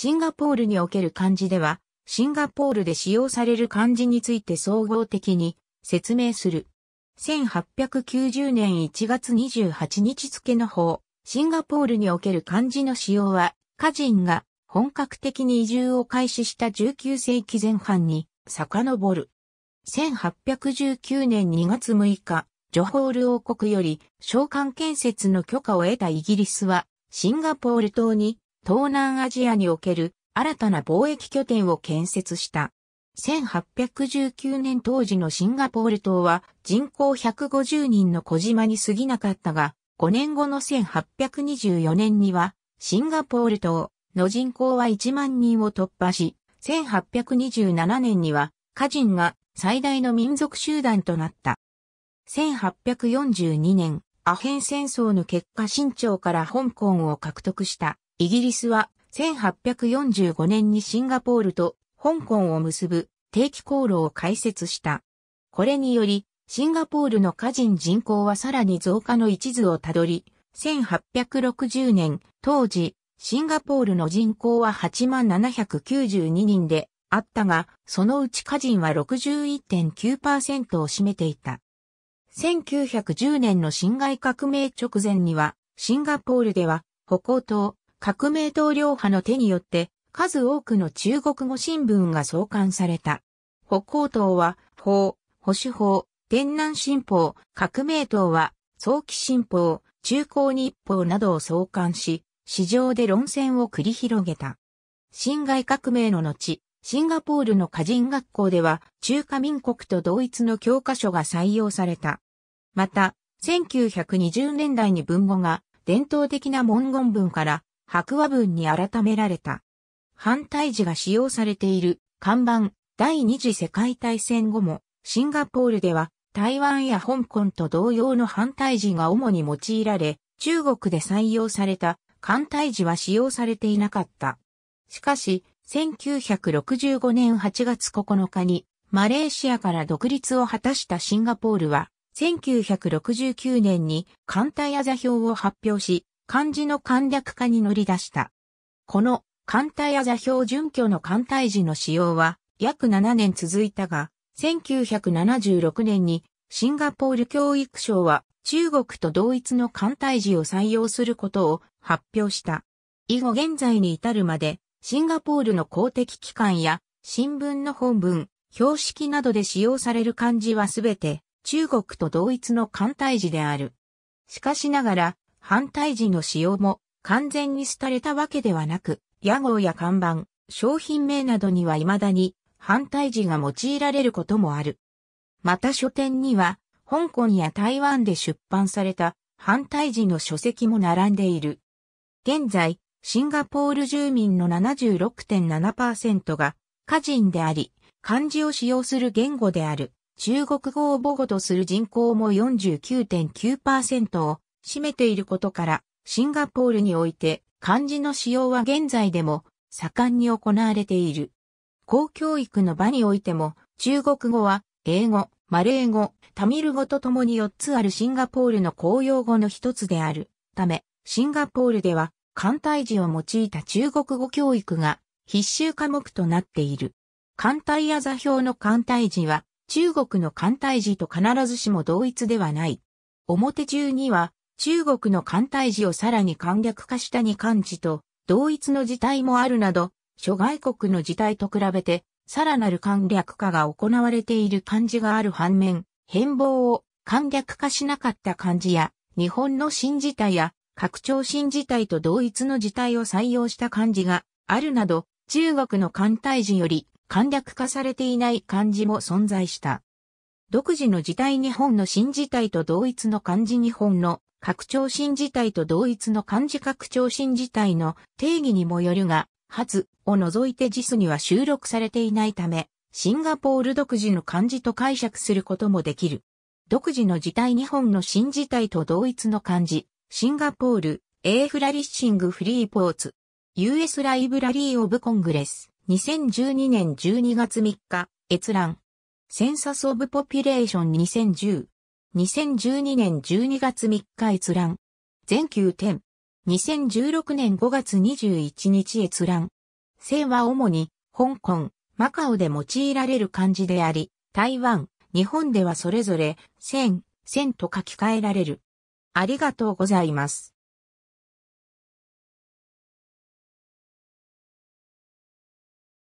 シンガポールにおける漢字では、シンガポールで使用される漢字について総合的に説明する。1890年1月28日付の方、シンガポールにおける漢字の使用は、家人が本格的に移住を開始した19世紀前半に遡る。1819年2月6日、ジョホール王国より召喚建設の許可を得たイギリスは、シンガポール島に東南アジアにおける新たな貿易拠点を建設した。1819年当時のシンガポール島は人口150人の小島に過ぎなかったが、5年後の1824年にはシンガポール島の人口は1万人を突破し、1827年には家人が最大の民族集団となった。1842年、アヘン戦争の結果新朝から香港を獲得したイギリスは1845年にシンガポールと香港を結ぶ定期航路を開設した。これにより、シンガポールの家人人口はさらに増加の一途をたどり、1860年、当時、シンガポールの人口は8792人であったが、そのうち家人は61.9%を占めていた。1910年の侵害革命直前には、シンガポールでは、歩行と。革命党領派の手によって数多くの中国語新聞が創刊された。北高党は法、保守法、天南新報、革命党は早期新報、中高日報などを創刊し、市場で論戦を繰り広げた。辛亥革命の後、シンガポールの歌人学校では中華民国と同一の教科書が採用された。また、1920年代に文語が伝統的な文言文から白話文に改められた。反対時が使用されている看板第二次世界大戦後もシンガポールでは台湾や香港と同様の反対時が主に用いられ中国で採用された艦隊時は使用されていなかった。しかし1965年8月9日にマレーシアから独立を果たしたシンガポールは1969年に艦隊あ座標を発表し、漢字の簡略化に乗り出した。この艦隊や座標準拠の艦隊時の使用は約7年続いたが、1976年にシンガポール教育省は中国と同一の艦隊時を採用することを発表した。以後現在に至るまで、シンガポールの公的機関や新聞の本文、標識などで使用される漢字はすべて中国と同一の艦隊時である。しかしながら、反対時の使用も完全に廃れたわけではなく、屋号や看板、商品名などには未だに反対時が用いられることもある。また書店には、香港や台湾で出版された反対時の書籍も並んでいる。現在、シンガポール住民の76.7%が家人であり、漢字を使用する言語である中国語を母語とする人口も49.9%を占めていることから、シンガポールにおいて漢字の使用は現在でも盛んに行われている。公教育の場においても、中国語は英語、マレー語、タミル語とともに4つあるシンガポールの公用語の一つであるため、シンガポールでは簡体字を用いた中国語教育が必修科目となっている。簡体や座標の簡体字は中国の簡体字と必ずしも同一ではない。表中には中国の艦隊時をさらに簡略化した二艦知と、同一の事態もあるなど、諸外国の事態と比べて、さらなる簡略化が行われている漢字がある反面、変貌を簡略化しなかった漢字や、日本の新事態や、拡張新事態と同一の事態を採用した漢字があるなど、中国の艦隊時より簡略化されていない漢字も存在した。独自の字体日本の新字体と同一の漢字日本の拡張新字体と同一の漢字拡張新字体の定義にもよるが、はずを除いて実には収録されていないため、シンガポール独自の漢字と解釈することもできる。独自の字体日本の新字体と同一の漢字、シンガポール、A フラリッシングフリーポーツ、US ライブラリーオブコングレス、2012年12月3日、閲覧。センサス・オブ・ポピュレーション2010。2012年12月3日閲覧。全球点。2016年5月21日閲覧。線は主に、香港、マカオで用いられる漢字であり、台湾、日本ではそれぞれ、線、線と書き換えられる。ありがとうございます。